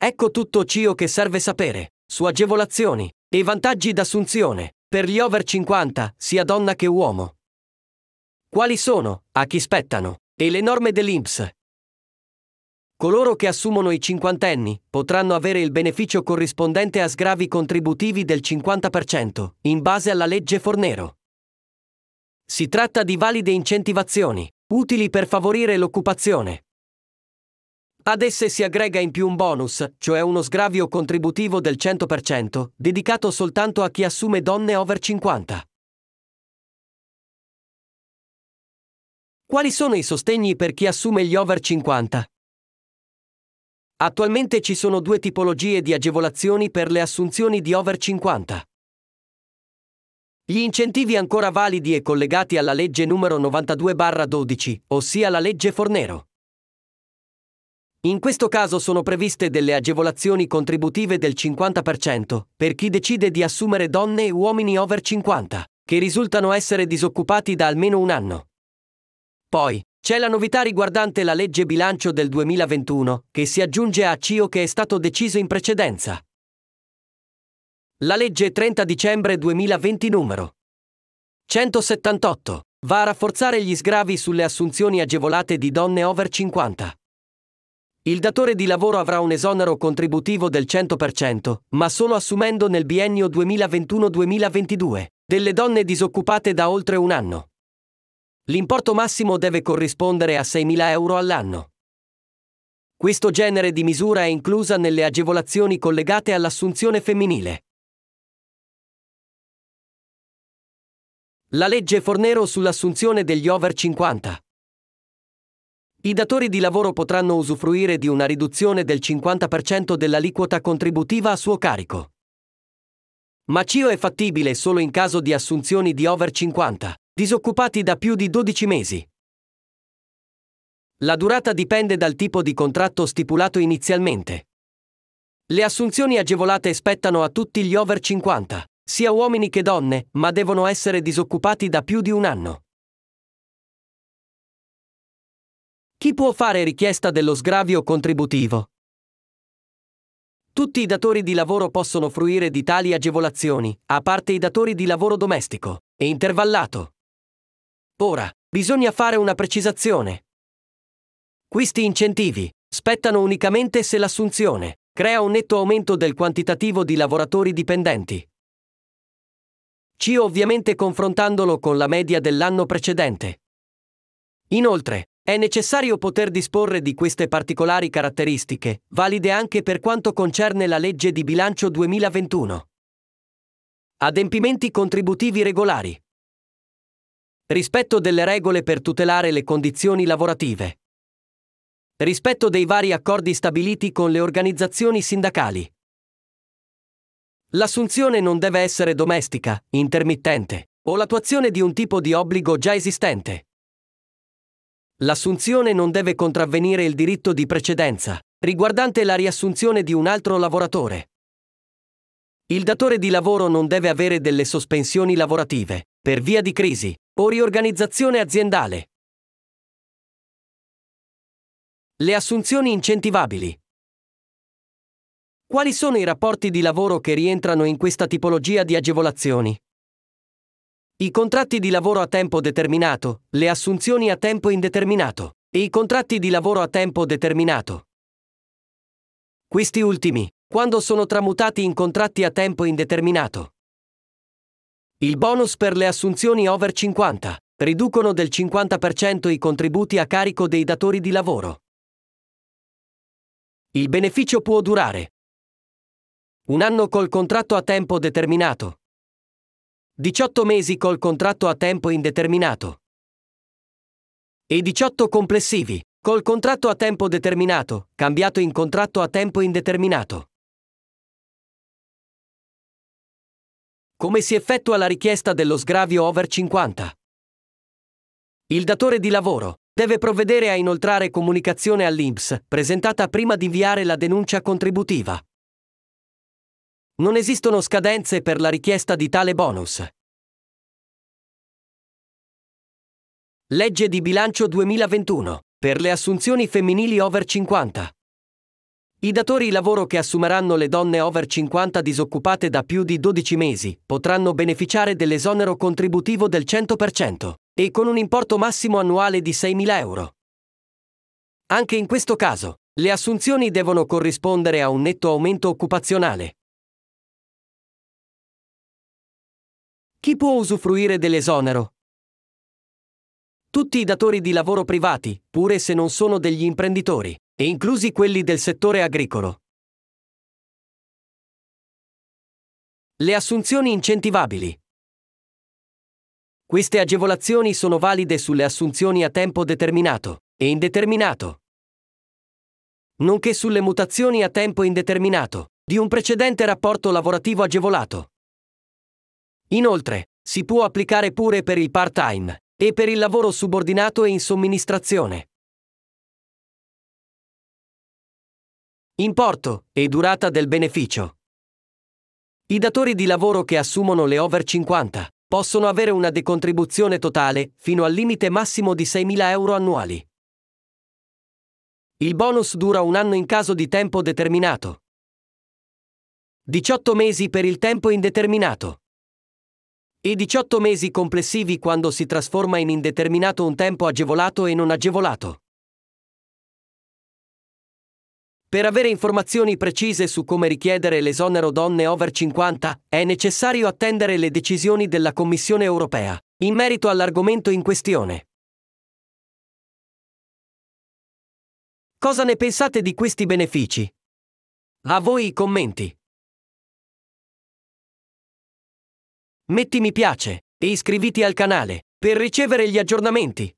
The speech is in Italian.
Ecco tutto ciò che serve sapere, su agevolazioni e vantaggi d'assunzione, per gli over 50, sia donna che uomo. Quali sono, a chi spettano, e le norme dell'INPS? Coloro che assumono i cinquantenni potranno avere il beneficio corrispondente a sgravi contributivi del 50%, in base alla legge Fornero. Si tratta di valide incentivazioni, utili per favorire l'occupazione, ad esse si aggrega in più un bonus, cioè uno sgravio contributivo del 100%, dedicato soltanto a chi assume donne over 50. Quali sono i sostegni per chi assume gli over 50? Attualmente ci sono due tipologie di agevolazioni per le assunzioni di over 50. Gli incentivi ancora validi e collegati alla legge numero 92-12, ossia la legge Fornero. In questo caso sono previste delle agevolazioni contributive del 50% per chi decide di assumere donne e uomini over 50, che risultano essere disoccupati da almeno un anno. Poi, c'è la novità riguardante la legge bilancio del 2021, che si aggiunge a ciò che è stato deciso in precedenza. La legge 30 dicembre 2020 numero 178 va a rafforzare gli sgravi sulle assunzioni agevolate di donne over 50. Il datore di lavoro avrà un esonero contributivo del 100%, ma solo assumendo nel biennio 2021-2022 delle donne disoccupate da oltre un anno. L'importo massimo deve corrispondere a 6.000 euro all'anno. Questo genere di misura è inclusa nelle agevolazioni collegate all'assunzione femminile. La legge Fornero sull'assunzione degli over 50. I datori di lavoro potranno usufruire di una riduzione del 50% dell'aliquota contributiva a suo carico. Ma CIO è fattibile solo in caso di assunzioni di over 50, disoccupati da più di 12 mesi. La durata dipende dal tipo di contratto stipulato inizialmente. Le assunzioni agevolate spettano a tutti gli over 50, sia uomini che donne, ma devono essere disoccupati da più di un anno. Chi può fare richiesta dello sgravio contributivo? Tutti i datori di lavoro possono fruire di tali agevolazioni, a parte i datori di lavoro domestico e intervallato. Ora, bisogna fare una precisazione. Questi incentivi spettano unicamente se l'assunzione crea un netto aumento del quantitativo di lavoratori dipendenti. Ci ovviamente confrontandolo con la media dell'anno precedente. Inoltre, è necessario poter disporre di queste particolari caratteristiche, valide anche per quanto concerne la legge di bilancio 2021. Adempimenti contributivi regolari. Rispetto delle regole per tutelare le condizioni lavorative. Rispetto dei vari accordi stabiliti con le organizzazioni sindacali. L'assunzione non deve essere domestica, intermittente, o l'attuazione di un tipo di obbligo già esistente. L'assunzione non deve contravvenire il diritto di precedenza, riguardante la riassunzione di un altro lavoratore. Il datore di lavoro non deve avere delle sospensioni lavorative, per via di crisi o riorganizzazione aziendale. Le assunzioni incentivabili. Quali sono i rapporti di lavoro che rientrano in questa tipologia di agevolazioni? i contratti di lavoro a tempo determinato, le assunzioni a tempo indeterminato e i contratti di lavoro a tempo determinato. Questi ultimi, quando sono tramutati in contratti a tempo indeterminato. Il bonus per le assunzioni over 50 riducono del 50% i contributi a carico dei datori di lavoro. Il beneficio può durare un anno col contratto a tempo determinato, 18 mesi col contratto a tempo indeterminato e 18 complessivi col contratto a tempo determinato, cambiato in contratto a tempo indeterminato. Come si effettua la richiesta dello sgravio over 50? Il datore di lavoro deve provvedere a inoltrare comunicazione all'INPS, presentata prima di inviare la denuncia contributiva. Non esistono scadenze per la richiesta di tale bonus. Legge di bilancio 2021 per le assunzioni femminili over 50. I datori lavoro che assumeranno le donne over 50 disoccupate da più di 12 mesi potranno beneficiare dell'esonero contributivo del 100% e con un importo massimo annuale di 6.000 euro. Anche in questo caso, le assunzioni devono corrispondere a un netto aumento occupazionale. Chi può usufruire dell'esonero? Tutti i datori di lavoro privati, pure se non sono degli imprenditori, e inclusi quelli del settore agricolo. Le assunzioni incentivabili. Queste agevolazioni sono valide sulle assunzioni a tempo determinato e indeterminato, nonché sulle mutazioni a tempo indeterminato di un precedente rapporto lavorativo agevolato. Inoltre, si può applicare pure per il part-time e per il lavoro subordinato e in somministrazione. Importo e durata del beneficio. I datori di lavoro che assumono le over 50 possono avere una decontribuzione totale fino al limite massimo di 6.000 euro annuali. Il bonus dura un anno in caso di tempo determinato. 18 mesi per il tempo indeterminato. I 18 mesi complessivi quando si trasforma in indeterminato un tempo agevolato e non agevolato. Per avere informazioni precise su come richiedere l'esonero donne over 50, è necessario attendere le decisioni della Commissione europea in merito all'argomento in questione. Cosa ne pensate di questi benefici? A voi i commenti. Metti mi piace e iscriviti al canale per ricevere gli aggiornamenti.